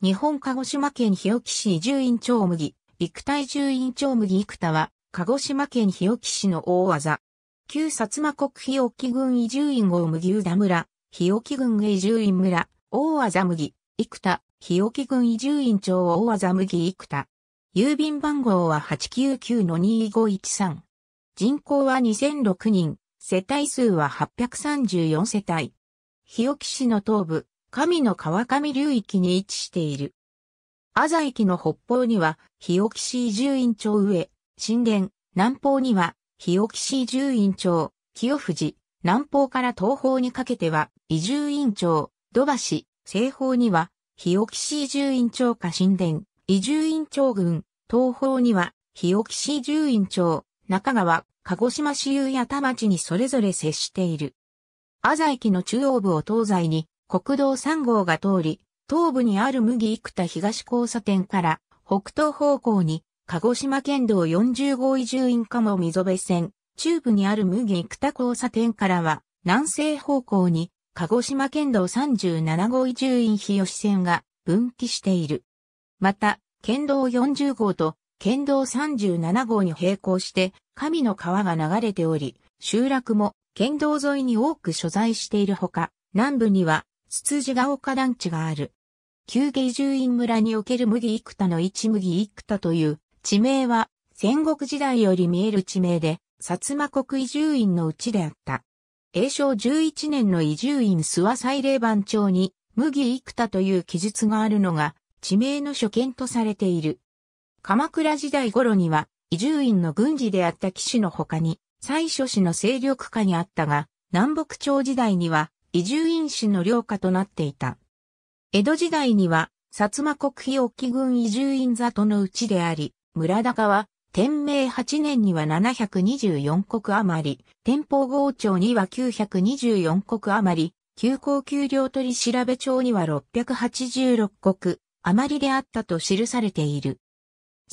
日本鹿児島県日置市移住院町麦、陸体住院町麦幾田は、鹿児島県日置市の大技。旧薩摩国日置郡移住院大麦宇田村、日置郡移住院村、大技麦、幾田、日置郡移住院町大技麦幾田。郵便番号は899-2513。人口は2006人、世帯数は834世帯。日置市の東部、神の川上流域に位置している。アザ駅の北方には、日置市十院町上、神殿、南方には、日置市十院町、清藤、南方から東方にかけては、移住院町、土橋、西方には、日置市十院町下神殿、移住院町群、東方には、日置市十院町、中川、鹿児島市有や田町にそれぞれ接している。アザ駅の中央部を東西に、国道3号が通り、東部にある麦生田東交差点から北東方向に鹿児島県道40号移住院かも溝辺線、中部にある麦生田交差点からは南西方向に鹿児島県道37号移住院日吉線が分岐している。また、県道40号と県道37号に並行して神の川が流れており、集落も県道沿いに多く所在しているほか、南部にはつつじが丘団地がある。旧芸住院村における麦幾多の一麦幾多という地名は戦国時代より見える地名で、薩摩国移住院のうちであった。永正11年の移住院諏訪祭礼番町に麦幾多という記述があるのが地名の所見とされている。鎌倉時代頃には移住院の軍事であった騎士の他に、最初氏の勢力下にあったが、南北朝時代には移住院士の領下となっていた。江戸時代には、薩摩国費沖軍移住院里のうちであり、村高は、天明8年には724国余り、天保郷町には924国余り、休校給料取調べ帳には686国余りであったと記されている。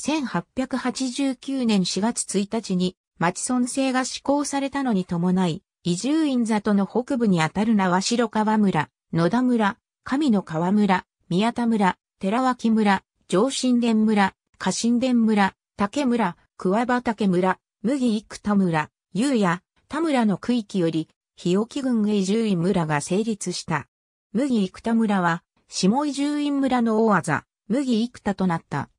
1889年4月1日に町村制が施行されたのに伴い、伊住院里の北部にあたる名は白川村、野田村、神の川村、宮田村、寺脇村、上新田村、下新田村、竹村、桑畑村、麦生田村、優也、田村の区域より、日置郡へ集住院村が成立した。麦生田村は、下伊住院村の大技、麦生田となった。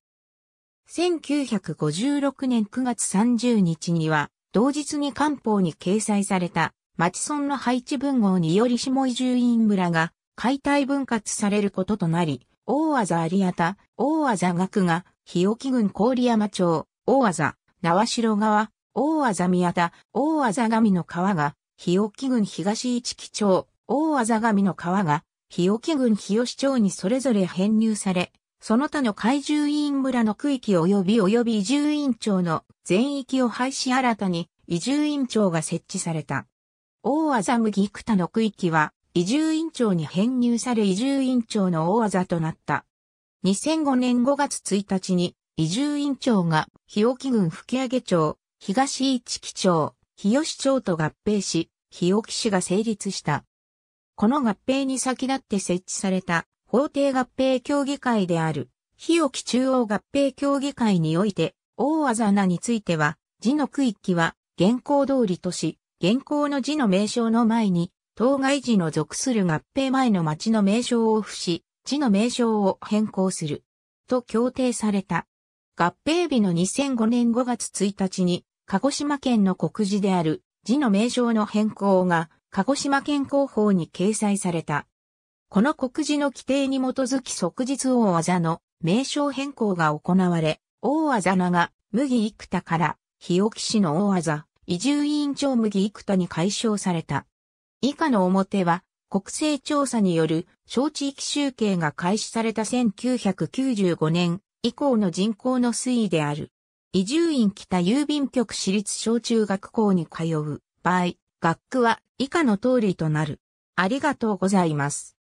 1956年9月30日には、同日に官報に掲載された町村の配置文号により下井住院村が解体分割されることとなり、大技有田、大技学が、日置郡郡山町、大技、縄城川、大技宮田、大技神の川が、日置郡東市木町、大技神の川が、日置郡日吉町にそれぞれ編入され、その他の海獣委員村の区域及び及び移住委員長の全域を廃止新たに移住委員長が設置された。大麻麦生田の区域は移住委員長に編入され移住委員長の大技となった。2005年5月1日に移住委員長が日置郡吹上町、東市木町、日吉町と合併し、日置市が成立した。この合併に先立って設置された法定合併協議会である、日置中央合併協議会において、大あざについては、字の区域は、現行通りとし、現行の字の名称の前に、当該字の属する合併前の町の名称を付し、字の名称を変更する。と協定された。合併日の2005年5月1日に、鹿児島県の国字である字の名称の変更が、鹿児島県広報に掲載された。この告示の規定に基づき即日大技の名称変更が行われ、大技名が麦幾田から日置市の大技、移住委員長麦幾田に解消された。以下の表は国勢調査による小地域集計が開始された1995年以降の人口の推移である。移住院北郵便局私立小中学校に通う場合、学区は以下の通りとなる。ありがとうございます。